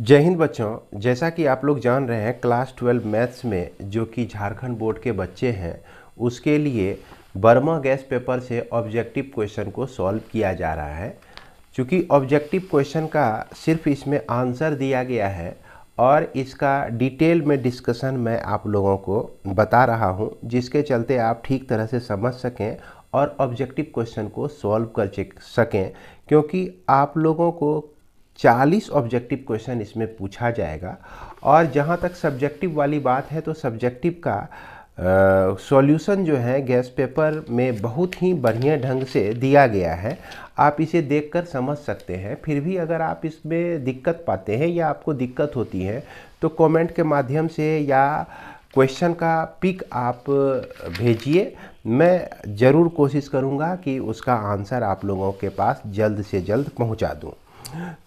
जय हिंद बच्चों जैसा कि आप लोग जान रहे हैं क्लास ट्वेल्व मैथ्स में जो कि झारखंड बोर्ड के बच्चे हैं उसके लिए बर्मा गैस पेपर से ऑब्जेक्टिव क्वेश्चन को सॉल्व किया जा रहा है चूँकि ऑब्जेक्टिव क्वेश्चन का सिर्फ इसमें आंसर दिया गया है और इसका डिटेल में डिस्कशन मैं आप लोगों को बता रहा हूँ जिसके चलते आप ठीक तरह से समझ सकें और ऑब्जेक्टिव क्वेश्चन को सॉल्व कर सकें क्योंकि आप लोगों को 40 ऑब्जेक्टिव क्वेश्चन इसमें पूछा जाएगा और जहाँ तक सब्जेक्टिव वाली बात है तो सब्जेक्टिव का सॉल्यूशन uh, जो है गैस पेपर में बहुत ही बढ़िया ढंग से दिया गया है आप इसे देखकर समझ सकते हैं फिर भी अगर आप इसमें दिक्कत पाते हैं या आपको दिक्कत होती है तो कमेंट के माध्यम से या क्वेश्चन का पिक आप भेजिए मैं ज़रूर कोशिश करूँगा कि उसका आंसर आप लोगों के पास जल्द से जल्द पहुँचा दूँ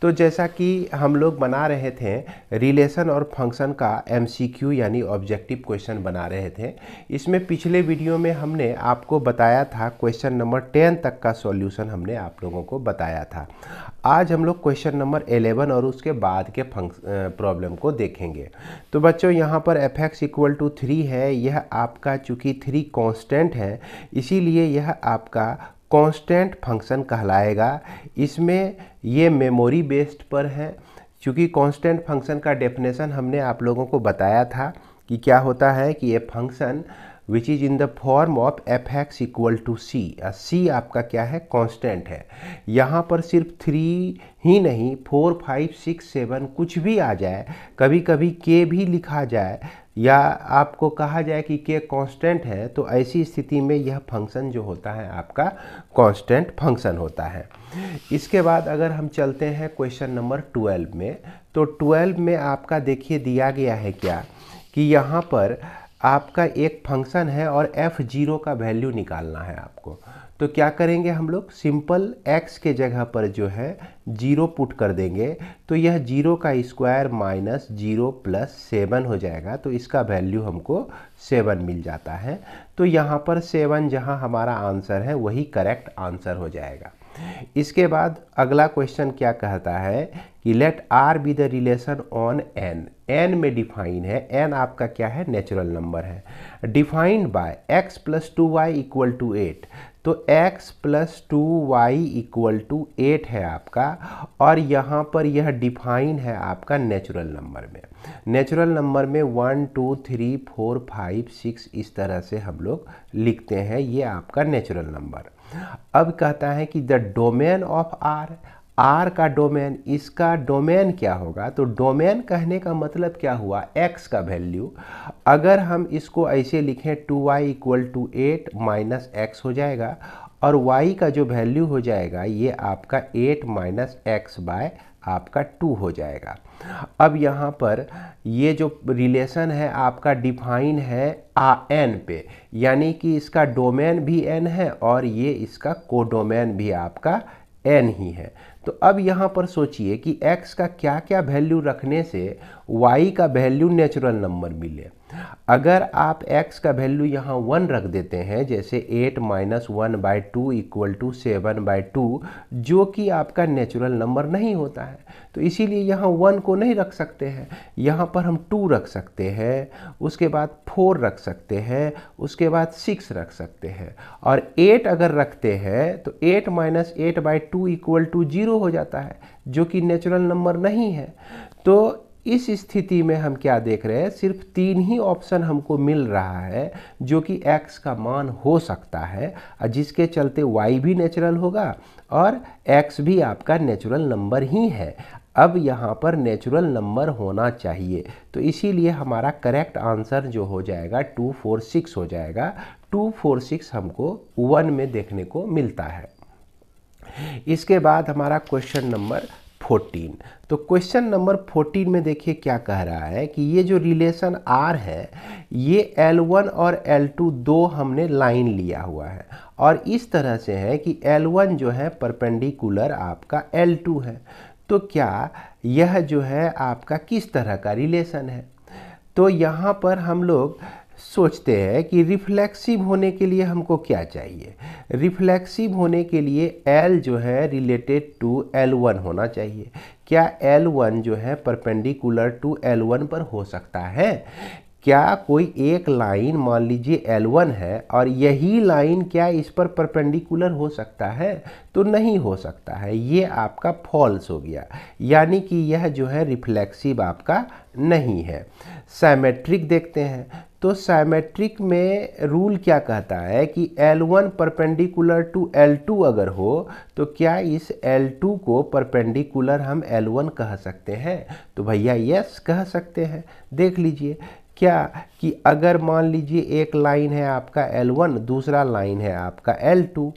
तो जैसा कि हम लोग बना रहे थे रिलेशन और फंक्शन का एमसीक्यू यानी ऑब्जेक्टिव क्वेश्चन बना रहे थे इसमें पिछले वीडियो में हमने आपको बताया था क्वेश्चन नंबर टेन तक का सॉल्यूशन हमने आप लोगों को बताया था आज हम लोग क्वेश्चन नंबर एलेवन और उसके बाद के प्रॉब्लम को देखेंगे तो बच्चों यहाँ पर f x equal to three है यह आपका चूँकि थ्री कॉन्स्टेंट है इसीलिए यह आपका कांस्टेंट फंक्शन कहलाएगा इसमें ये मेमोरी बेस्ड पर है क्योंकि कांस्टेंट फंक्शन का डेफिनेशन हमने आप लोगों को बताया था कि क्या होता है कि ये function which is in the form of f x equal to c c आपका क्या है कांस्टेंट है यहाँ पर सिर्फ थ्री ही नहीं फोर फाइव सिक्स सेवन कुछ भी आ जाए कभी कभी के भी लिखा जाए या आपको कहा जाए कि के कांस्टेंट है तो ऐसी स्थिति में यह फंक्शन जो होता है आपका कांस्टेंट फंक्शन होता है इसके बाद अगर हम चलते हैं क्वेश्चन नंबर ट्वेल्व में तो ट्वेल्व में आपका देखिए दिया गया है क्या कि यहाँ पर आपका एक फंक्शन है और एफ़ जीरो का वैल्यू निकालना है आपको तो क्या करेंगे हम लोग सिंपल x के जगह पर जो है जीरो पुट कर देंगे तो यह जीरो का square minus zero plus seven हो जाएगा तो इसका वैल्यू हमको सेवन मिल जाता है तो यहाँ पर सेवन जहाँ हमारा आंसर है वही करेक्ट आंसर हो जाएगा इसके बाद अगला क्वेश्चन क्या कहता है कि let R be the relation on N N में डिफाइन है एन आपका क्या है नेचुरल नंबर है defined by x plus two y equal to eight तो x plus two y equal to eight है आपका और यहाँ पर यह डिफाइन है आपका नेचुरल नंबर में नेचुरल नंबर में one two three four five six इस तरह से हम लोग लिखते हैं ये आपका नेचुरल नंबर अब कहता है कि the domain of R R का डोमेन इसका डोमेन क्या होगा तो डोमेन कहने का मतलब क्या हुआ एक्स का वैल्यू अगर हम इसको ऐसे लिखें two y equal to eight minus x हो जाएगा और वाई का जो वैल्यू हो जाएगा ये आपका एट माइनस एक्स बाय आपका टू हो जाएगा अब यहाँ पर ये जो रिलेशन है आपका डिफाइन है आ एन पे यानी कि इसका डोमेन भी एन है और ये इसका कोडोमेन भी आपका एन ही है तो अब यहाँ पर सोचिए कि x का क्या क्या वैल्यू रखने से y का वैल्यू नेचुरल नंबर मिले अगर आप x का वैल्यू यहाँ वन रख देते हैं जैसे eight minus one by two equal to seven by two जो कि आपका नेचुरल नंबर नहीं होता है तो इसीलिए यहाँ वन को नहीं रख सकते हैं यहाँ पर हम टू रख सकते हैं उसके बाद फोर रख सकते हैं उसके बाद सिक्स रख सकते हैं और एट अगर रखते हैं तो eight minus eight by two equal to zero हो जाता है जो कि नेचुरल नंबर नहीं है तो इस स्थिति में हम क्या देख रहे हैं सिर्फ तीन ही ऑप्शन हमको मिल रहा है जो कि x का मान हो सकता है जिसके चलते y भी नेचुरल होगा और x भी आपका नेचुरल नंबर ही है अब यहाँ पर नेचुरल नंबर होना चाहिए तो इसीलिए हमारा करेक्ट आंसर जो हो जाएगा टू फोर सिक्स हो जाएगा टू फोर सिक्स हमको वन में देखने को मिलता है इसके बाद हमारा क्वेश्चन नंबर फोर्टीन तो क्वेश्चन नंबर फोर्टीन में देखिए क्या कह रहा है कि ये जो रिलेशन आर है ये एल वन और एल टू दो हमने लाइन लिया हुआ है और इस तरह से है कि एल वन जो है परपेंडिकुलर आपका एल टू है तो क्या यह जो है आपका किस तरह का रिलेशन है तो यहाँ पर हम लोग सोचते हैं कि रिफ्लेक्सिव होने के लिए हमको क्या चाहिए रिफ्लेक्सिव होने के लिए एल जो है रिलेटेड टू एल वन होना चाहिए क्या एल वन जो है परपेंडिकुलर टू एल वन पर हो सकता है क्या कोई एक लाइन मान लीजिए L1 है और यही लाइन क्या इस पर परपेंडिकुलर हो सकता है तो नहीं हो सकता है ये आपका फॉल्स हो गया यानी कि यह जो है रिफ्लेक्सिव आपका नहीं है सैमेट्रिक देखते हैं तो साइमेट्रिक में रूल क्या कहता है कि L1 परपेंडिकुलर टू L2 अगर हो तो क्या इस L2 को परपेंडिकुलर हम L1 कह सकते हैं तो भैया यस कह सकते हैं देख लीजिए क्या कि अगर मान लीजिए एक लाइन है आपका L1 दूसरा लाइन है आपका L2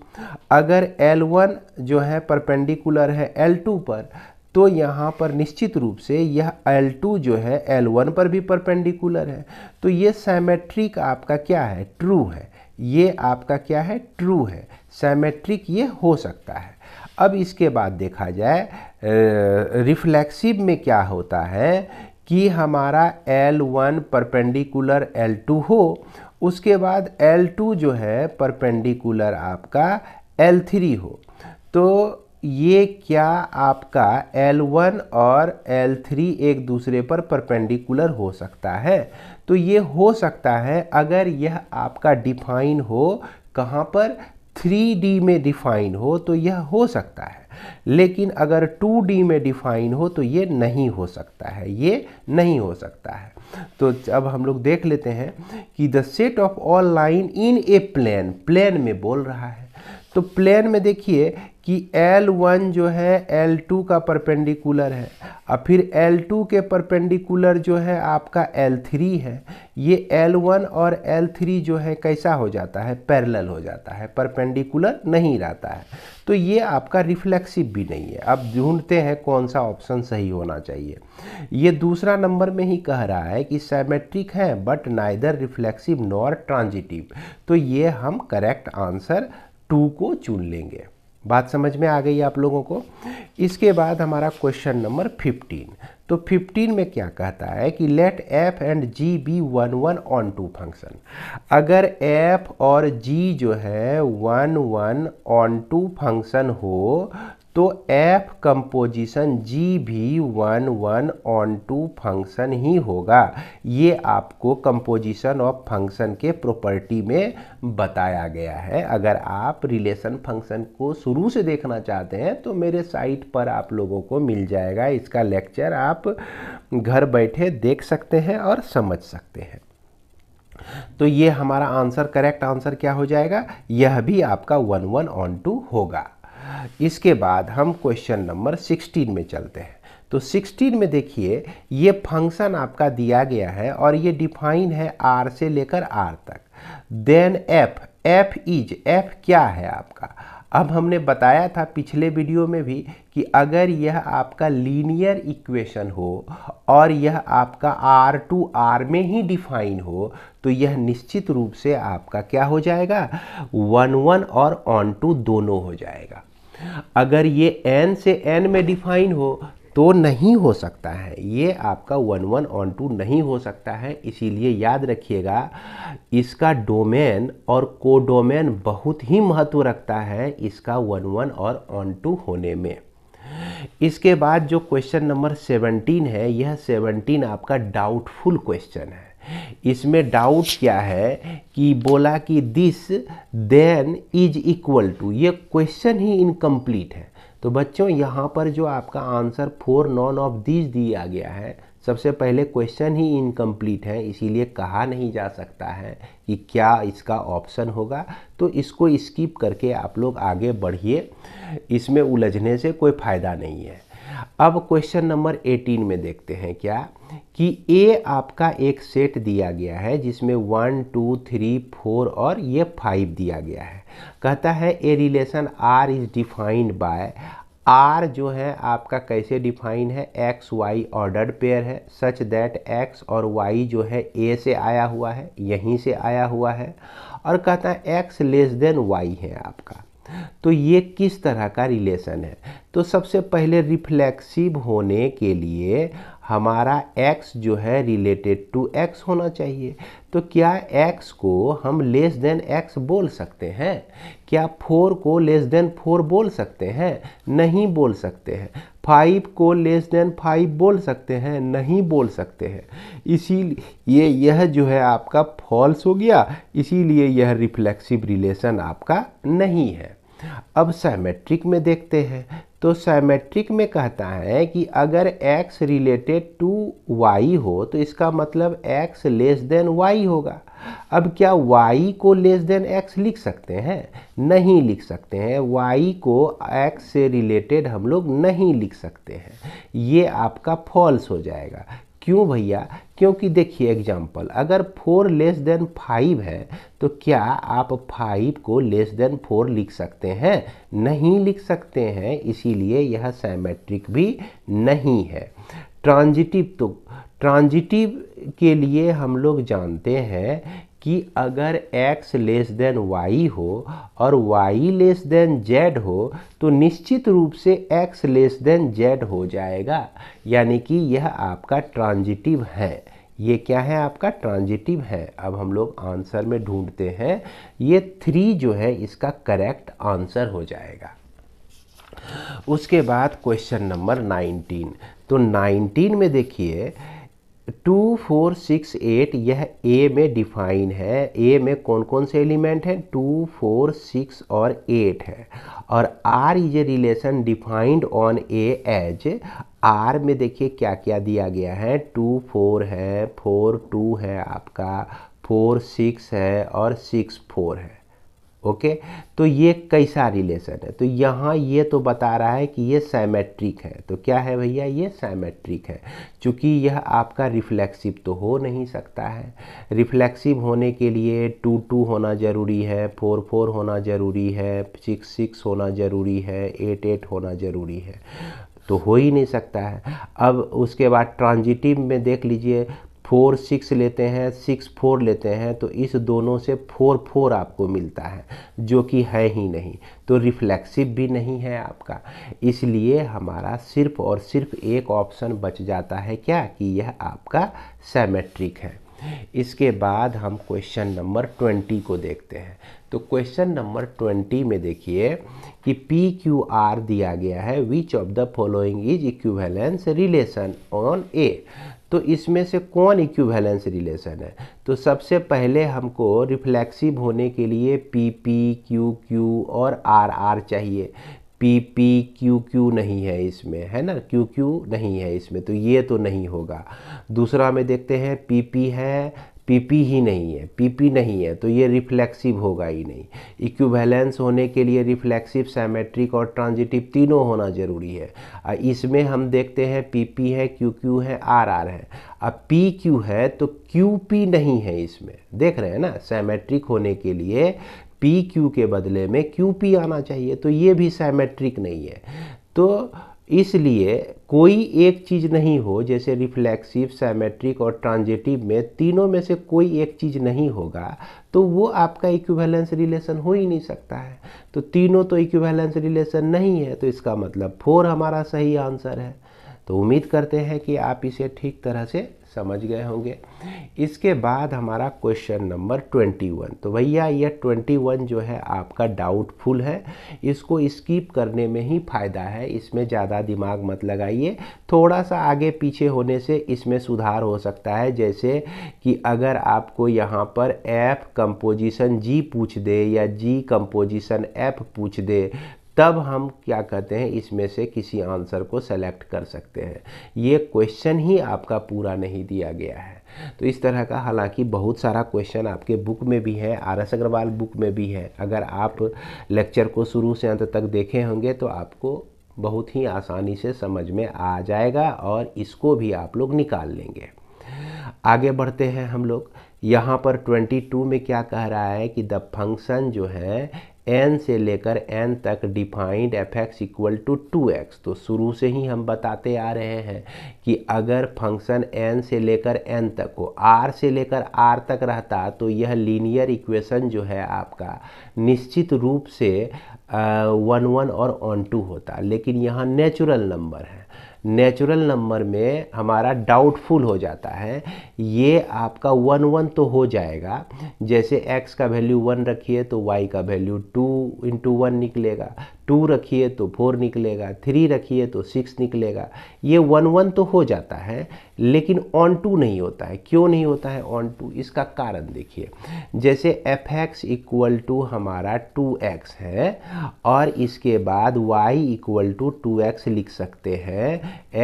अगर L1 जो है परपेंडिकुलर है L2 पर तो यहाँ पर निश्चित रूप से यह L2 जो है L1 पर भी परपेंडिकुलर है तो ये सैमेट्रिक आपका क्या है ट्रू है ये आपका क्या है ट्रू है सैमेट्रिक ये हो सकता है अब इसके बाद देखा जाए रिफ्लेक्सिव में क्या होता है कि हमारा L1 परपेंडिकुलर L2 हो उसके बाद L2 जो है परपेंडिकुलर आपका L3 हो तो ये क्या आपका L1 और L3 एक दूसरे पर परपेंडिकुलर हो सकता है तो ये हो सकता है अगर यह आपका डिफाइन हो कहाँ पर 3D में डिफाइन हो तो यह हो सकता है लेकिन अगर 2D में डिफाइन हो तो ये नहीं हो सकता है ये नहीं हो सकता है तो अब हम लोग देख लेते हैं कि the set of all line in a plane plane में बोल रहा है तो प्लेन में देखिए कि L1 जो है L2 का परपेंडिकुलर है और फिर L2 के परपेंडिकुलर जो है आपका L3 है ये L1 और L3 जो है कैसा हो जाता है पैरेलल हो जाता है परपेंडिकुलर नहीं रहता है तो ये आपका रिफ्लेक्सिव भी नहीं है अब ढूंढते हैं कौन सा ऑप्शन सही होना चाहिए ये दूसरा नंबर में ही कह रहा है कि सेमेट्रिक है but neither reflexive nor transitive तो ये हम करेक्ट आंसर टू को चुन लेंगे बात समझ में आ गई आप लोगों को इसके बाद हमारा क्वेश्चन नंबर 15 तो 15 में क्या कहता है कि let f and g be one one onto function अगर एफ और जी जो है one one onto function हो तो एफ कंपोजिशन जी भी one one onto function ही होगा ये आपको कंपोजिशन ऑफ फंक्शन के प्रॉपर्टी में बताया गया है अगर आप रिलेशन फंक्शन को शुरू से देखना चाहते हैं तो मेरे साइट पर आप लोगों को मिल जाएगा इसका लेक्चर आप घर बैठे देख सकते हैं और समझ सकते हैं तो ये हमारा आंसर करेक्ट आंसर क्या हो जाएगा यह भी आपका वन वन ऑन टू होगा इसके बाद हम क्वेश्चन नंबर 16 में चलते हैं तो 16 में देखिए ये फंक्शन आपका दिया गया है और ये डिफाइन है आर से लेकर आर तक then f f is f क्या है आपका अब हमने बताया था पिछले वीडियो में भी कि अगर यह आपका लीनियर इक्वेशन हो और यह आपका R टू R में ही डिफाइन हो तो यह निश्चित रूप से आपका क्या हो जाएगा वन वन और ऑन टू दोनों हो जाएगा अगर ये एन से एन में डिफाइन हो तो नहीं हो सकता है ये आपका वन वन ऑन टू नहीं हो सकता है इसीलिए याद रखिएगा इसका डोमेन और कोडोमेन बहुत ही महत्व रखता है इसका वन वन और ऑन टू होने में इसके बाद जो क्वेश्चन नंबर सेवनटीन है यह सेवनटीन आपका डाउटफुल क्वेश्चन है इसमें डाउट क्या है कि बोला कि this then is equal to ये क्वेश्चन ही इनकम्प्लीट है तो बच्चों यहाँ पर जो आपका answer four none of this दिया गया है सबसे पहले क्वेश्चन ही इनकम्प्लीट है इसीलिए कहा नहीं जा सकता है कि क्या इसका ऑप्शन होगा तो इसको स्किप करके आप लोग आगे बढ़िए इसमें उलझने से कोई फ़ायदा नहीं है अब क्वेश्चन नंबर 18 में देखते हैं क्या कि ए आपका एक सेट दिया गया है जिसमें वन टू थ्री फोर और ये फाइव दिया गया है कहता है a relation R is defined by R जो है आपका कैसे डिफाइन है एक्स वाई ऑर्डर पेयर है सच दैट एक्स और वाई जो है ए से आया हुआ है यहीं से आया हुआ है और कहता है एक्स लेस देन वाई है आपका तो ये किस तरह का रिलेशन है तो सबसे पहले रिफ्लेक्सिव होने के लिए हमारा x जो है रिलेटेड टू x होना चाहिए तो क्या x को हम लेस देन x बोल सकते हैं क्या 4 को लेस देन 4 बोल सकते हैं नहीं बोल सकते हैं 5 को लेस देन 5 बोल सकते हैं नहीं बोल सकते हैं इसीलिए यह जो है आपका फॉल्स हो गया इसीलिए यह रिफ्लेक्सिव रिलेशन आपका नहीं है अब साइमेट्रिक में देखते हैं तो साइमेट्रिक में कहता है कि अगर x रिलेटेड टू y हो तो इसका मतलब x लेस देन y होगा अब क्या y को लेस देन x लिख सकते हैं नहीं लिख सकते हैं y को x से रिलेटेड हम लोग नहीं लिख सकते हैं ये आपका फॉल्स हो जाएगा क्यों भैया क्योंकि देखिए एग्जाम्पल अगर फोर लेस देन फाइव है तो क्या आप फाइव को लेस देन फोर लिख सकते हैं नहीं लिख सकते हैं इसीलिए यह सैमेट्रिक भी नहीं है ट्रांजिटिव तो ट्रांजिटिव के लिए हम लोग जानते हैं कि अगर x लेस देन y हो और y लेस देन z हो तो निश्चित रूप से x लेस देन z हो जाएगा यानी कि यह आपका ट्रांजिटिव है ये क्या है आपका ट्रांजिटिव है अब हम लोग आंसर में ढूंढते हैं ये थ्री जो है इसका करेक्ट आंसर हो जाएगा उसके बाद क्वेश्चन नंबर नाइनटीन तो नाइनटीन में देखिए टू फोर सिक्स एट यह ए में डिफाइन है ए में कौन कौन से एलिमेंट हैं टू फोर सिक्स और एट है और R is a relation defined on A as R में देखिए क्या क्या दिया गया है टू फोर है फोर टू है आपका फोर सिक्स है और सिक्स फोर है ओके तो ये कैसा रिलेशन है तो यहाँ ये तो बता रहा है कि ये साइमेट्रिक है तो क्या है भैया ये साइमेट्रिक है क्योंकि यह आपका रिफ्लेक्सिव तो हो नहीं सकता है रिफ्लेक्सिव होने के लिए टू टू होना ज़रूरी है फोर फोर होना ज़रूरी है सिक्स सिक्स होना ज़रूरी है एट एट होना ज़रूरी है तो हो ही नहीं सकता है अब उसके बाद ट्रांजिटिव में देख लीजिए फोर सिक्स लेते हैं सिक्स फोर लेते हैं तो इस दोनों से फोर फोर आपको मिलता है जो कि है ही नहीं तो रिफ्लेक्सिव भी नहीं है आपका इसलिए हमारा सिर्फ और सिर्फ एक ऑप्शन बच जाता है क्या कि यह आपका सेमेट्रिक है इसके बाद हम क्वेश्चन नंबर ट्वेंटी को देखते हैं तो क्वेश्चन नंबर ट्वेंटी में देखिए कि पी क्यू आर दिया गया है which of the following is equivalence relation on A तो इसमें से कौन इक्विवेलेंस रिलेशन है तो सबसे पहले हमको रिफ्लेक्सिव होने के लिए पी पी क्यू क्यू और आर आर चाहिए पी पी क्यू क्यू नहीं है इसमें है ना क्यू क्यू नहीं है इसमें तो ये तो नहीं होगा दूसरा में देखते हैं पी पी है पीपी ही नहीं है पीपी नहीं है तो ये रिफ्लेक्सिव होगा ही नहीं इक्विवेलेंस होने के लिए रिफ्लेक्सिव सेमेट्रिक और ट्रांजिटिव तीनों होना जरूरी है इसमें हम देखते हैं पीपी है क्यू क्यू है आर आर है अब पी क्यू है तो क्यू पी नहीं है इसमें देख रहे हैं ना सेमेट्रिक होने के लिए पी क्यू के बदले में क्यू पी आना चाहिए तो ये भी सेमेट्रिक नहीं है तो इसलिए कोई एक चीज़ नहीं हो जैसे रिफ्लेक्सिव सैमेट्रिक और ट्रांजेटिव में तीनों में से कोई एक चीज़ नहीं होगा तो वो आपका इक्विवेलेंस रिलेशन हो ही नहीं सकता है तो तीनों तो इक्विवेलेंस रिलेशन नहीं है तो इसका मतलब फोर हमारा सही आंसर है तो उम्मीद करते हैं कि आप इसे ठीक तरह से समझ गए होंगे इसके बाद हमारा क्वेश्चन नंबर 21 तो भैया ये 21 जो है आपका डाउटफुल है इसको स्कीप करने में ही फ़ायदा है इसमें ज़्यादा दिमाग मत लगाइए थोड़ा सा आगे पीछे होने से इसमें सुधार हो सकता है जैसे कि अगर आपको यहाँ पर एफ कंपोजिशन जी पूछ दे या जी कंपोजिशन एफ पूछ दे तब हम क्या कहते हैं इसमें से किसी आंसर को सेलेक्ट कर सकते हैं ये क्वेश्चन ही आपका पूरा नहीं दिया गया है तो इस तरह का हालांकि बहुत सारा क्वेश्चन आपके बुक में भी है आर एस अग्रवाल बुक में भी है अगर आप लेक्चर को शुरू से अंत तक देखे होंगे तो आपको बहुत ही आसानी से समझ में आ जाएगा और इसको भी आप लोग निकाल लेंगे आगे बढ़ते हैं हम लोग यहाँ पर 22 में क्या कह रहा है कि द फंक्शन जो है एन से लेकर एन तक defined f x equal to two x तो शुरू से ही हम बताते आ रहे हैं कि अगर फंक्शन एन से लेकर एन तक हो आर से लेकर आर तक रहता तो यह लीनियर इक्वेशन जो है आपका निश्चित रूप से वन वन और ऑन टू होता लेकिन यहाँ नेचुरल नंबर है नेचुरल नंबर में हमारा डाउटफुल हो जाता है ये आपका वन वन तो हो जाएगा जैसे एक्स का वैल्यू वन रखिए तो वाई का वैल्यू टू इंटू वन निकलेगा टू रखिए तो फोर निकलेगा थ्री रखिए तो सिक्स निकलेगा ये वन वन तो हो जाता है लेकिन ऑन टू नहीं होता है क्यों नहीं होता है ऑन टू इसका कारण देखिए जैसे एफ एक्स इक्वल टू हमारा टू एक्स है और इसके बाद y equal to two x लिख सकते हैं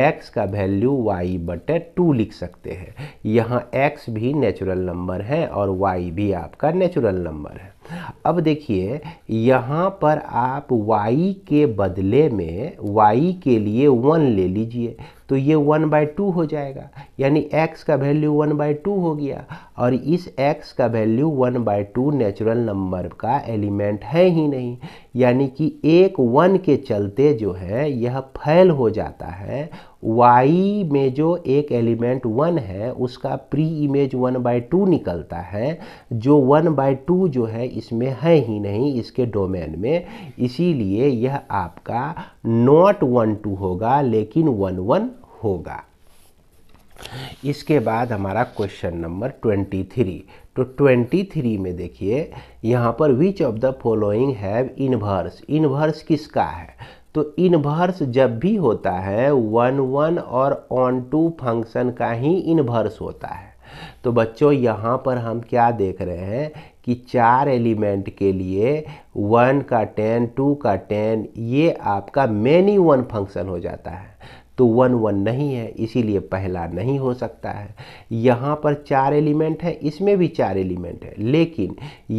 एक्स का वैल्यू वाई बटे टू लिख सकते हैं यहाँ एक्स भी नेचुरल नंबर है और वाई भी आपका नेचुरल नंबर है अब देखिए यहाँ पर आप y के बदले में y के लिए वन ले लीजिए तो ये वन बाई टू हो जाएगा यानी x का वैल्यू वन बाई टू हो गया और इस x का value one by two natural number का एलिमेंट है ही नहीं यानी कि एक वन के चलते जो है यह फैल हो जाता है y में जो एक एलिमेंट वन है उसका pre image one by two निकलता है जो वन बाय टू जो है इसमें है ही नहीं इसके डोमेन में इसीलिए यह आपका नॉट वन टू होगा लेकिन वन वन होगा इसके बाद हमारा क्वेश्चन नंबर ट्वेंटी थ्री तो ट्वेंटी थ्री में देखिए यहाँ पर which of the following have inverse inverse किसका है तो इनवर्स जब भी होता है वन वन और ऑन टू फंक्शन का ही इनवर्स होता है तो बच्चों यहाँ पर हम क्या देख रहे हैं कि चार एलिमेंट के लिए वन का टेन टू का टेन ये आपका मैनी वन फंक्शन हो जाता है तो वन वन नहीं है इसीलिए पहला नहीं हो सकता है यहाँ पर चार एलिमेंट है इसमें भी चार एलिमेंट है लेकिन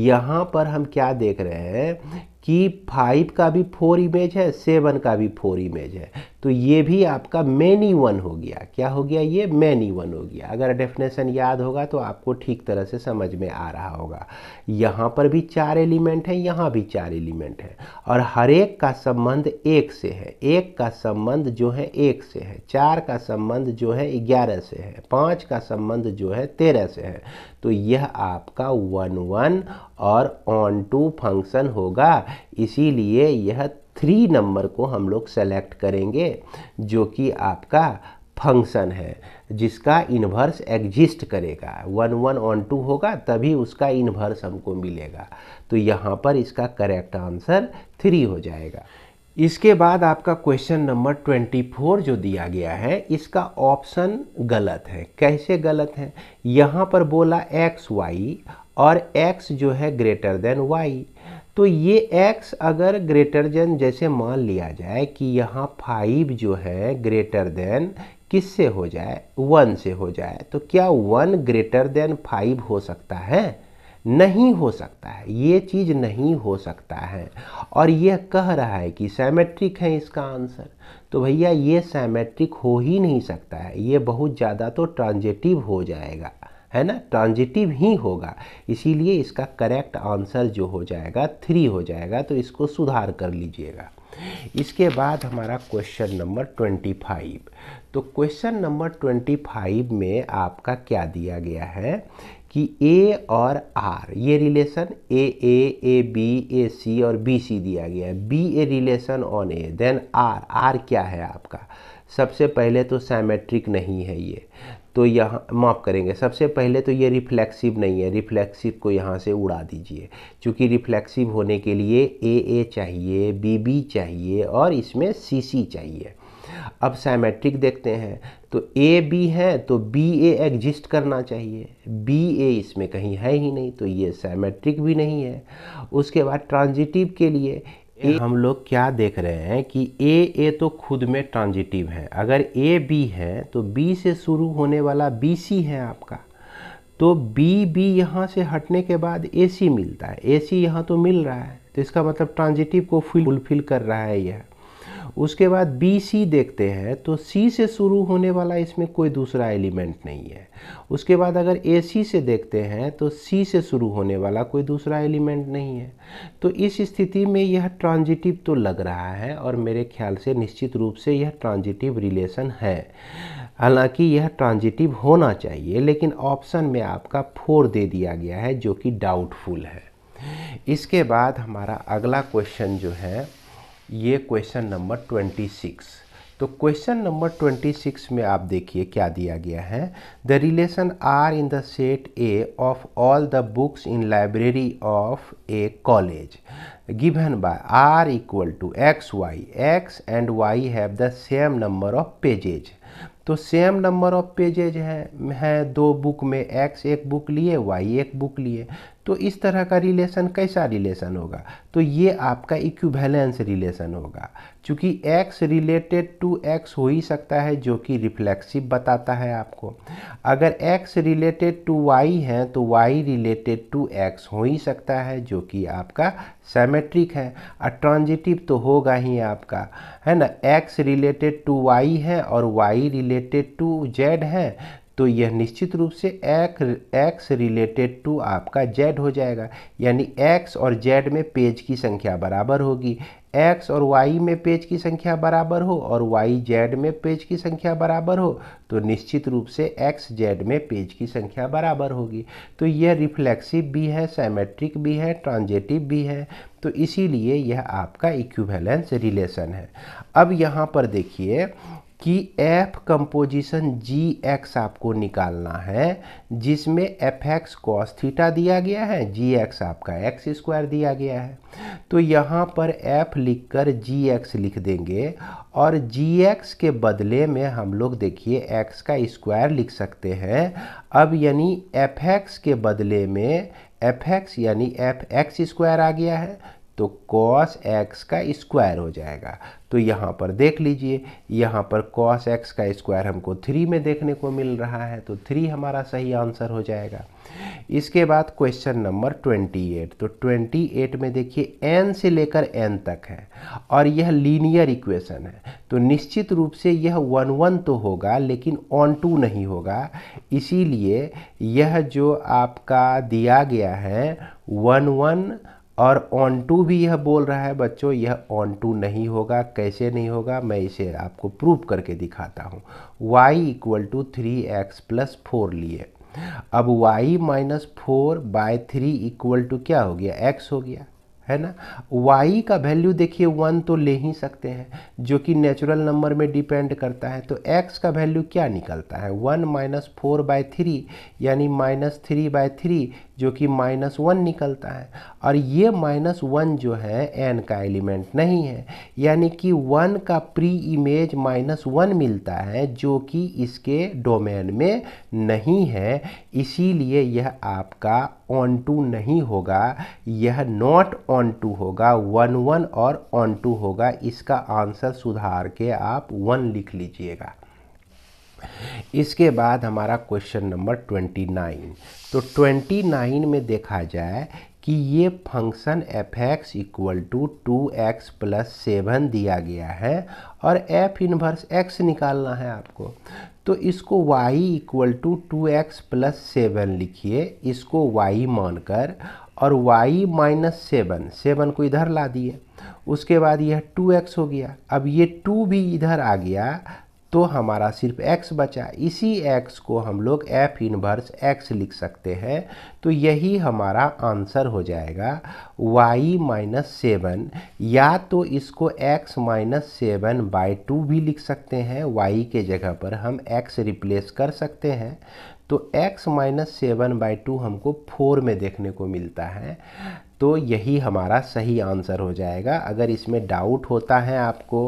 यहाँ पर हम क्या देख रहे हैं कि फाइव का भी फोर इमेज है सेवन का भी फोर इमेज है तो ये भी आपका मैनी वन हो गया क्या हो गया ये मैनी वन हो गया अगर डेफिनेशन याद होगा तो आपको ठीक तरह से समझ में आ रहा होगा यहाँ पर भी चार एलिमेंट हैं यहाँ भी चार एलिमेंट हैं और हर एक का संबंध एक से है एक का संबंध जो है एक से है चार का संबंध जो है ग्यारह से है पाँच का संबंध जो है तेरह से है तो यह आपका वन वन और ऑन टू फंक्शन होगा इसीलिए यह थ्री नंबर को हम लोग सेलेक्ट करेंगे जो कि आपका फंक्शन है जिसका इन्वर्स एग्जिस्ट करेगा वन वन ऑन टू होगा तभी उसका इन्वर्स हमको मिलेगा तो यहाँ पर इसका करेक्ट आंसर थ्री हो जाएगा इसके बाद आपका क्वेश्चन नंबर ट्वेंटी फोर जो दिया गया है इसका ऑप्शन गलत है कैसे गलत है यहाँ पर बोला एक्स वाई और एक्स जो है ग्रेटर देन वाई तो ये एक्स अगर ग्रेटर देन जैसे मान लिया जाए कि यहाँ फाइव जो है ग्रेटर देन किस से हो जाए वन से हो जाए तो क्या वन ग्रेटर देन फाइव हो सकता है नहीं हो सकता है ये चीज़ नहीं हो सकता है और यह कह रहा है कि सैमेट्रिक है इसका आंसर तो भैया ये सैमेट्रिक हो ही नहीं सकता है ये बहुत ज़्यादा तो ट्रांजेटिव हो जाएगा है ना ट्रांजिटिव ही होगा इसीलिए इसका करेक्ट आंसर जो हो जाएगा थ्री हो जाएगा तो इसको सुधार कर लीजिएगा इसके बाद हमारा क्वेश्चन नंबर ट्वेंटी फाइव तो क्वेश्चन नंबर ट्वेंटी फाइव में आपका क्या दिया गया है कि ए और आर ये relation A A A B ए सी और बी सी दिया गया है be a relation on A then R R क्या है आपका सबसे पहले तो सैमेट्रिक नहीं है ये तो यहाँ माफ़ करेंगे सबसे पहले तो ये रिफ्लेक्सिव नहीं है रिफ्लेक्सिव को यहाँ से उड़ा दीजिए क्योंकि रिफ्लेक्सिव होने के लिए ए ए चाहिए बी बी चाहिए और इसमें सी सी चाहिए अब साइमेट्रिक देखते हैं तो ए बी है तो बी ए एग्जिस्ट करना चाहिए बी ए इसमें कहीं है ही नहीं तो ये साइमेट्रिक भी नहीं है उसके बाद ट्रांजिटिव के लिए ए हम लोग क्या देख रहे हैं कि ए ए तो खुद में ट्रांजिटिव है अगर ए बी है तो बी से शुरू होने वाला बी सी है आपका तो बी बी यहाँ से हटने के बाद ए सी मिलता है ए सी यहाँ तो मिल रहा है तो इसका मतलब ट्रांजिटिव को फुलफिल कर रहा है यह उसके बाद बी सी देखते हैं तो सी से शुरू होने वाला इसमें कोई दूसरा एलिमेंट नहीं है उसके बाद अगर ए सी से देखते हैं तो सी से शुरू होने वाला कोई दूसरा एलिमेंट नहीं है तो इस स्थिति में यह ट्रांजिटिव तो लग रहा है और मेरे ख्याल से निश्चित रूप से यह ट्रांजिटिव रिलेशन है हालांकि यह ट्रांजिटिव होना चाहिए लेकिन ऑप्शन में आपका फोर दे दिया गया है जो कि डाउटफुल है इसके बाद हमारा अगला क्वेश्चन जो है ये क्वेश्चन नंबर ट्वेंटी सिक्स तो क्वेश्चन नंबर ट्वेंटी सिक्स में आप देखिए क्या दिया गया है the relation R in the set A of all the books in library of a college given by R equal to x y x and y have the same number of pages तो same number of pages हैं हैं दो book में x एक book लिए Y एक book लिए तो इस तरह का रिलेशन कैसा रिलेशन होगा तो ये आपका इक्विवेलेंस रिलेशन होगा क्योंकि x रिलेटेड टू x हो ही सकता है जो कि रिफ्लेक्सिव बताता है आपको अगर x रिलेटेड टू y है तो y रिलेटेड टू x हो ही सकता है जो कि आपका सेमेट्रिक है और ट्रांजिटिव तो होगा ही आपका है ना x रिलेटेड टू y है और y रिलेटेड टू z है तो यह निश्चित रूप से एक एक्स रिलेटेड टू आपका जेड हो जाएगा यानी एक्स और जेड में पेज की संख्या बराबर होगी एक्स और वाई में पेज की संख्या बराबर हो और वाई जेड में पेज की संख्या बराबर हो तो निश्चित रूप से एक्स जेड में पेज की संख्या बराबर होगी तो यह रिफ्लेक्सिव भी है साइमेट्रिक भी है ट्रांजेटिव भी है तो इसीलिए यह आपका इक्विवेलेंस रिलेशन है अब यहाँ पर देखिए कि एफ कंपोजिशन जी एक्स आपको निकालना है जिसमें एफ एक्स कॉस थीटा दिया गया है जी एक्स आपका एक्स स्क्वायर दिया गया है तो यहाँ पर एफ लिखकर जी एक्स लिख देंगे और जी एक्स के बदले में हम लोग देखिए एक्स का स्क्वायर लिख सकते हैं अब यानी एफ एक्स के बदले में एफ एक्स यानी एफ एक्स स्क्वायर आ गया है तो कॉस एक्स का स्क्वायर हो जाएगा तो यहाँ पर देख लीजिए यहाँ पर कॉस एक्स का स्क्वायर हमको थ्री में देखने को मिल रहा है तो थ्री हमारा सही आंसर हो जाएगा इसके बाद क्वेश्चन नंबर ट्वेंटी एट तो ट्वेंटी एट में देखिए एन से लेकर एन तक है और यह लीनियर इक्वेशन है तो निश्चित रूप से यह वन वन तो होगा लेकिन ऑन टू नहीं होगा इसीलिए यह जो आपका दिया गया है वन वन और ऑन टू भी यह बोल रहा है बच्चों यह ऑन टू नहीं होगा कैसे नहीं होगा मैं इसे आपको प्रूव करके दिखाता हूँ y equal to three x plus four लिए अब y minus four by three equal to क्या हो गया x हो गया है ना y का वैल्यू देखिए वन तो ले ही सकते हैं जो कि नेचुरल नंबर में डिपेंड करता है तो x का वैल्यू क्या निकलता है one minus four by three यानी माइनस थ्री बाय थ्री जो कि माइनस वन निकलता है और ये माइनस वन जो है एन का एलिमेंट नहीं है यानी कि वन का प्री इमेज माइनस वन मिलता है जो कि इसके डोमेन में नहीं है इसीलिए यह आपका ऑन टू नहीं होगा यह नॉट ऑन टू होगा वन वन और ऑन टू होगा इसका आंसर सुधार के आप वन लिख लीजिएगा इसके बाद हमारा क्वेश्चन नंबर ट्वेंटी नाइन तो ट्वेंटी नाइन में देखा जाए कि ये function f x equal to two x plus seven दिया गया है और एफ इनवर्स एक्स निकालना है आपको तो इसको y equal to two x plus seven लिखिए इसको y मानकर और y माइनस सेवन सेवन को इधर ला दिए उसके बाद यह टू एक्स हो गया अब ये टू भी इधर आ गया तो हमारा सिर्फ x बचा इसी x को हम लोग f इनवर्स x लिख सकते हैं तो यही हमारा आंसर हो जाएगा y माइनस सेवन या तो इसको x minus seven by two भी लिख सकते हैं y के जगह पर हम x रिप्लेस कर सकते हैं तो x minus seven by two हमको फोर में देखने को मिलता है तो यही हमारा सही आंसर हो जाएगा अगर इसमें डाउट होता है आपको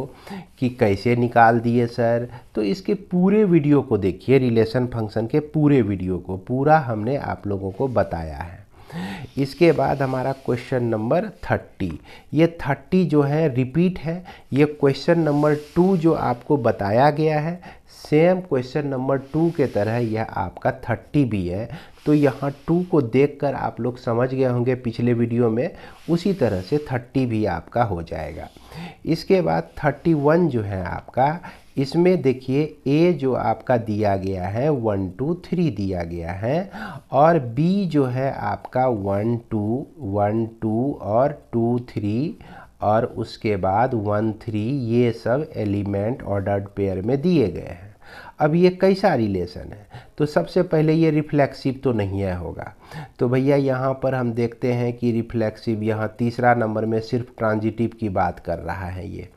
कि कैसे निकाल दिए सर तो इसके पूरे वीडियो को देखिए रिलेशन फंक्शन के पूरे वीडियो को पूरा हमने आप लोगों को बताया है इसके बाद हमारा क्वेश्चन नंबर थर्टी ये थर्टी जो है रिपीट है ये क्वेश्चन नंबर टू जो आपको बताया गया है सेम क्वेश्चन नंबर टू के तरह यह आपका थर्टी भी है तो यहाँ टू को देखकर आप लोग समझ गए होंगे पिछले वीडियो में उसी तरह से थर्टी भी आपका हो जाएगा इसके बाद थर्टी वन जो है आपका इसमें देखिए ए जो आपका दिया गया है वन टू थ्री दिया गया है और बी जो है आपका वन टू वन टू और टू थ्री और उसके बाद वन थ्री ये सब एलिमेंट ऑर्डर्ड पेयर में दिए गए हैं अब ये कैसा रिलेशन है तो सबसे पहले ये रिफ्लेक्सिव तो नहीं है होगा तो भैया यहाँ पर हम देखते हैं कि रिफ्लेक्सिव यहाँ तीसरा नंबर में सिर्फ ट्रांजिटिव की बात कर रहा है ये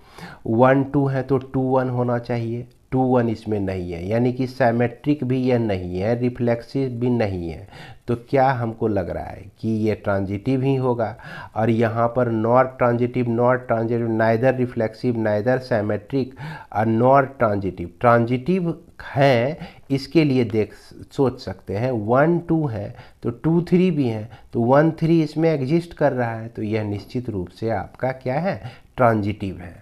वन टू है तो टू वन होना चाहिए टू वन इसमें नहीं है यानी कि सेमेट्रिक भी यह नहीं है रिफ्लेक्सिव भी नहीं है तो क्या हमको लग रहा है कि ये ट्रांजिटिव ही होगा और यहाँ पर nor transitive nor transitive neither reflexive neither symmetric और नॉर ट्रांजिटिव ट्रांजिटिव हैं इसके लिए देख सोच सकते हैं वन टू है तो टू थ्री भी हैं तो वन थ्री इसमें एग्जिस्ट कर रहा है तो यह निश्चित रूप से आपका क्या है ट्रांजिटिव है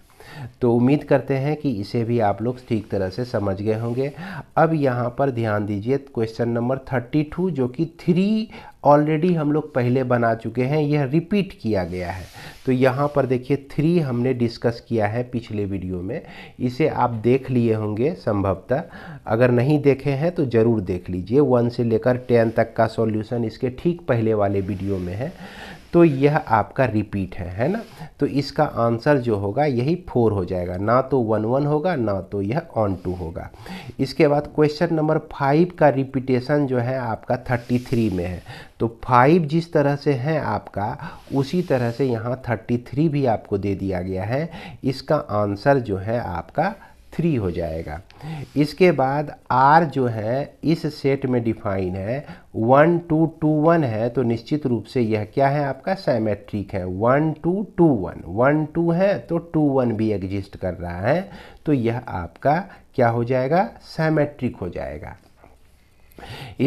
तो उम्मीद करते हैं कि इसे भी आप लोग ठीक तरह से समझ गए होंगे अब यहाँ पर ध्यान दीजिए क्वेश्चन नंबर थर्टी टू जो कि थ्री ऑलरेडी हम लोग पहले बना चुके हैं यह रिपीट किया गया है तो यहाँ पर देखिए थ्री हमने डिस्कस किया है पिछले वीडियो में इसे आप देख लिए होंगे संभवतः अगर नहीं देखे हैं तो ज़रूर देख लीजिए वन से लेकर टेन तक का सॉल्यूशन इसके ठीक पहले वाले वीडियो में है तो यह आपका रिपीट है है ना तो इसका आंसर जो होगा यही फोर हो जाएगा ना तो वन वन होगा ना तो यह ऑन टू होगा इसके बाद क्वेश्चन नंबर फाइव का रिपीटेशन जो है आपका थर्टी थ्री में है तो फाइव जिस तरह से है आपका उसी तरह से यहाँ थर्टी थ्री भी आपको दे दिया गया है इसका आंसर जो है आपका थ्री हो जाएगा इसके बाद आर जो है इस सेट में डिफाइन है वन टू टू वन है तो निश्चित रूप से यह क्या है आपका सेमेट्रिक है one two two one one two है तो टू वन भी एग्जिस्ट कर रहा है तो यह आपका क्या हो जाएगा सेमेट्रिक हो जाएगा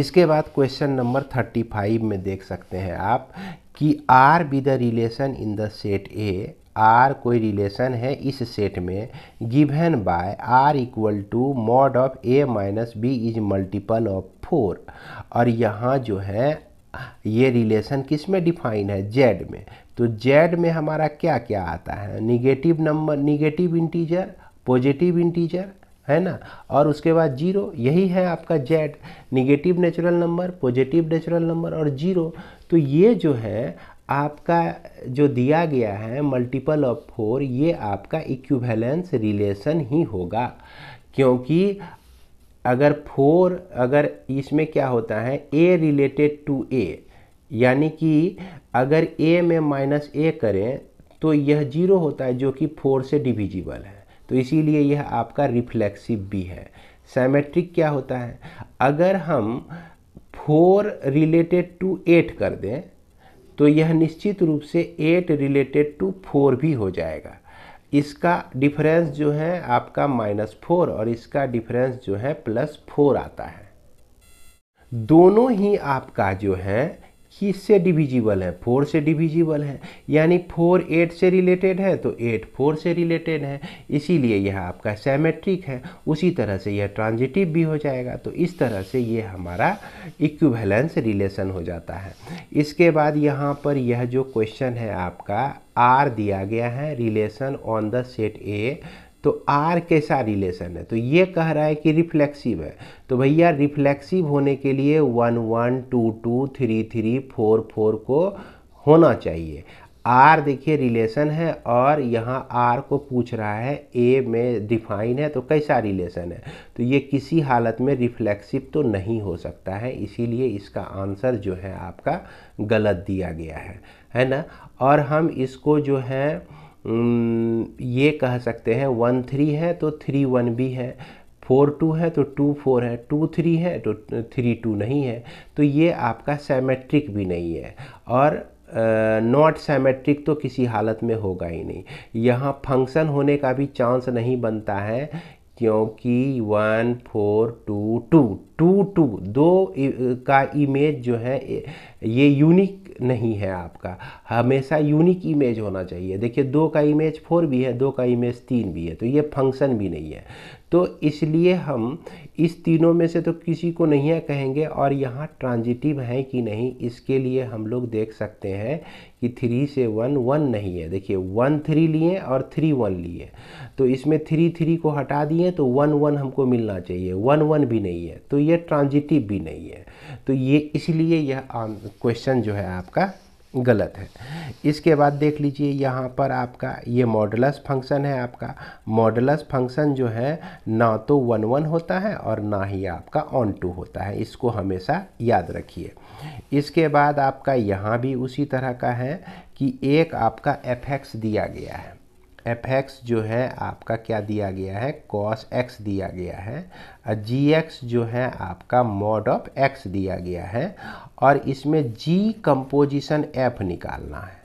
इसके बाद क्वेश्चन नंबर थर्टी फाइव में देख सकते हैं आप कि R be the relation in the set A R कोई रिलेशन है इस सेट में given by R equal to mod of A minus B is multiple of four और यहाँ जो है ये रिलेशन किस में डिफाइन है जेड में तो जेड में हमारा क्या क्या आता है negative number negative integer positive integer है ना और उसके बाद जीरो यही है आपका Z negative natural number positive natural number और जीरो तो ये जो है आपका जो दिया गया है मल्टीपल ऑफ फोर ये आपका इक्विवेलेंस रिलेशन ही होगा क्योंकि अगर फोर अगर इसमें क्या होता है ए रिलेटेड टू ए यानी कि अगर ए में माइनस ए करें तो यह जीरो होता है जो कि फोर से डिविजिबल है तो इसीलिए यह आपका रिफ्लेक्सिव भी है सेमेट्रिक क्या होता है अगर हम फोर रिलेटेड टू एट कर दें तो यह निश्चित रूप से एट रिलेटेड टू फोर भी हो जाएगा इसका डिफरेंस जो है आपका माइनस फोर और इसका डिफरेंस जो है प्लस फोर आता है दोनों ही आपका जो है किस से डिविजिबल है फोर से डिविजिबल है यानी फोर एट से रिलेटेड है तो एट फोर से रिलेटेड है इसीलिए यह आपका सेमेट्रिक है उसी तरह से यह ट्रांजिटिव भी हो जाएगा तो इस तरह से ये हमारा इक्विवेलेंस रिलेशन हो जाता है इसके बाद यहाँ पर यह जो क्वेश्चन है आपका आर दिया गया है relation on the set A तो आर कैसा रिलेशन है तो ये कह रहा है कि रिफ्लेक्सिव है तो भैया रिफ्लेक्सिव होने के लिए one one two two three three four four को होना चाहिए आर देखिए रिलेशन है और यहाँ आर को पूछ रहा है ए में डिफाइन है तो कैसा रिलेशन है तो ये किसी हालत में रिफ्लेक्सिव तो नहीं हो सकता है इसीलिए इसका आंसर जो है आपका गलत दिया गया है है ना और हम इसको जो है ये कह सकते हैं वन थ्री है तो थ्री वन भी है फोर टू है तो टू फोर है टू थ्री है तो थ्री टू नहीं है तो ये आपका सेमेट्रिक भी नहीं है और नॉट uh, सेमेट्रिक तो किसी हालत में होगा ही नहीं यहाँ फंक्शन होने का भी चांस नहीं बनता है क्योंकि one four two two two two दो का इमेज जो है ये यूनिक नहीं है आपका हमेशा यूनिक इमेज होना चाहिए देखिए दो का इमेज फोर भी है दो का इमेज तीन भी है तो ये फंक्शन भी नहीं है तो इसलिए हम इस तीनों में से तो किसी को नहीं है कहेंगे और यहाँ ट्रांजिटिव है कि नहीं इसके लिए हम लोग देख सकते हैं कि थ्री से वन वन नहीं है देखिए वन थ्री लिए और थ्री वन लिए तो इसमें थ्री थ्री को हटा दिए तो वन वन हमको मिलना चाहिए वन वन भी नहीं है तो ये ट्रांजिटिव भी नहीं है तो ये इसलिए यह क्वेश्चन जो है आपका गलत है इसके बाद देख लीजिए यहाँ पर आपका ये मॉडलस फंक्शन है आपका मॉडलस फंक्शन जो है ना तो वन वन होता है और ना ही आपका ऑन टू होता है इसको हमेशा याद रखिए इसके बाद आपका यहाँ भी उसी तरह का है कि एक आपका एफ दिया गया है एफ एक्स जो है आपका क्या दिया गया है कॉस एक्स दिया गया है और जी एक्स जो है आपका मॉड ऑफ एक्स दिया गया है और इसमें जी कंपोजिशन एफ निकालना है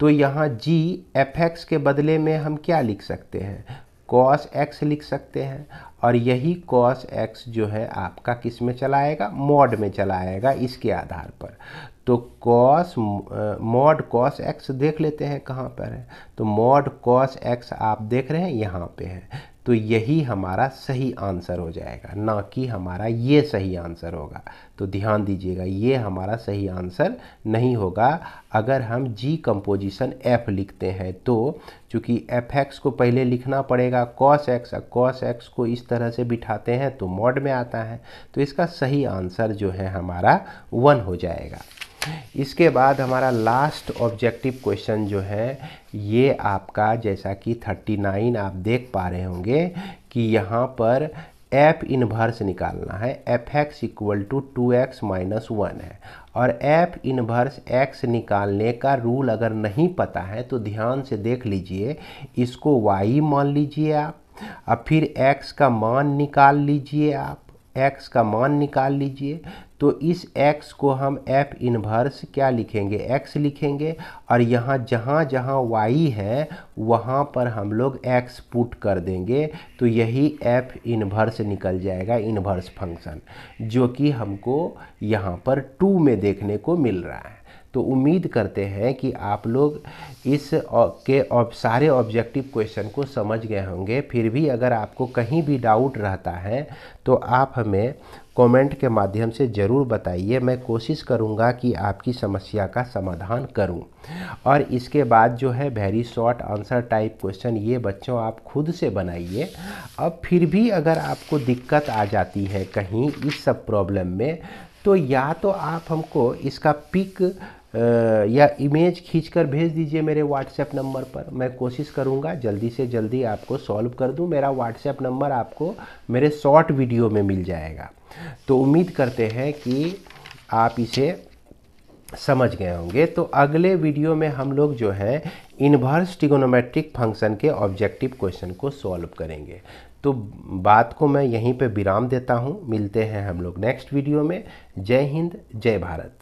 तो यहाँ जी एफ एक्स के बदले में हम क्या लिख सकते हैं कॉस एक्स लिख सकते हैं और यही कॉस एक्स जो है आपका किस में चलाएगा मॉड में चलाएगा इसके आधार पर तो कॉस मॉड कॉस एक्स देख लेते हैं कहाँ पर है तो मॉड कॉस एक्स आप देख रहे हैं यहाँ पे है तो यही हमारा सही आंसर हो जाएगा ना कि हमारा ये सही आंसर होगा तो ध्यान दीजिएगा ये हमारा सही आंसर नहीं होगा अगर हम जी कंपोजिशन एफ लिखते हैं तो चूँकि एफ एक्स को पहले लिखना पड़ेगा कॉस एक्स कॉस एक्स को इस तरह से बिठाते हैं तो मॉड में आता है तो इसका सही आंसर जो है हमारा वन हो जाएगा इसके बाद हमारा लास्ट ऑब्जेक्टिव क्वेश्चन जो है ये आपका जैसा कि 39 आप देख पा रहे होंगे कि यहाँ पर एफ इनवर्स निकालना है F x equal to two X minus one है और एफ इनवर्स एक्स निकालने का रूल अगर नहीं पता है तो ध्यान से देख लीजिए इसको वाई मान लीजिए आप और फिर एक्स का मान निकाल लीजिए आप एक्स का मान निकाल लीजिए तो इस x को हम f इनवर्स क्या लिखेंगे x लिखेंगे और यहाँ जहाँ जहाँ y है वहाँ पर हम लोग x पुट कर देंगे तो यही f इनवर्स निकल जाएगा इनवर्स फंक्शन जो कि हमको यहाँ पर टू में देखने को मिल रहा है तो उम्मीद करते हैं कि आप लोग इस के सारे ऑब्जेक्टिव क्वेश्चन को समझ गए होंगे फिर भी अगर आपको कहीं भी डाउट रहता है तो आप हमें कमेंट के माध्यम से ज़रूर बताइए मैं कोशिश करूँगा कि आपकी समस्या का समाधान करूँ और इसके बाद जो है very short answer type question ये बच्चों आप खुद से बनाइए अब फिर भी अगर आपको दिक्कत आ जाती है कहीं इस सब प्रॉब्लम में तो या तो आप हमको इसका पिक या इमेज खींचकर भेज दीजिए मेरे व्हाट्सएप नंबर पर मैं कोशिश करूँगा जल्दी से जल्दी आपको सॉल्व कर दूँ मेरा व्हाट्सएप नंबर आपको मेरे शॉर्ट वीडियो में मिल जाएगा तो उम्मीद करते हैं कि आप इसे समझ गए होंगे तो अगले वीडियो में हम लोग जो है इन्वर्स टिगोनोमेट्रिक फंक्शन के ऑब्जेक्टिव क्वेश्चन को सॉल्व करेंगे तो बात को मैं यहीं पे विराम देता हूँ मिलते हैं हम लोग नेक्स्ट वीडियो में जय हिंद जय भारत